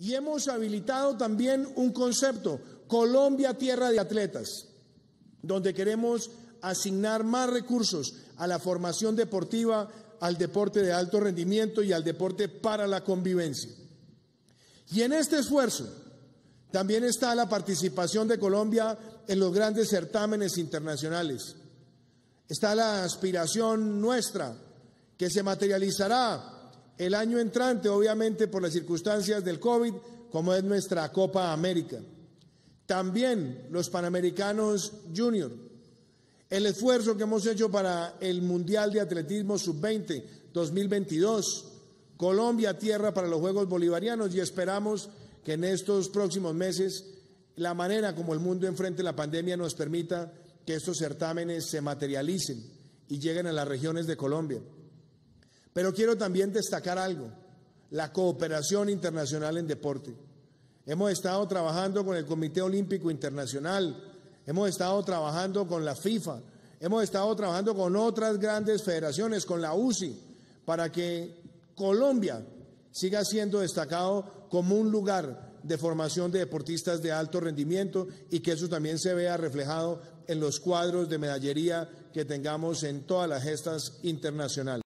Y hemos habilitado también un concepto, Colombia Tierra de Atletas, donde queremos asignar más recursos a la formación deportiva, al deporte de alto rendimiento y al deporte para la convivencia. Y en este esfuerzo también está la participación de Colombia en los grandes certámenes internacionales. Está la aspiración nuestra que se materializará el año entrante, obviamente por las circunstancias del COVID, como es nuestra Copa América. También los Panamericanos Junior. El esfuerzo que hemos hecho para el Mundial de Atletismo Sub-20 2022. Colombia, tierra para los Juegos Bolivarianos y esperamos que en estos próximos meses la manera como el mundo enfrente la pandemia nos permita que estos certámenes se materialicen y lleguen a las regiones de Colombia. Pero quiero también destacar algo, la cooperación internacional en deporte. Hemos estado trabajando con el Comité Olímpico Internacional, hemos estado trabajando con la FIFA, hemos estado trabajando con otras grandes federaciones, con la UCI, para que Colombia siga siendo destacado como un lugar de formación de deportistas de alto rendimiento y que eso también se vea reflejado en los cuadros de medallería que tengamos en todas las gestas internacionales.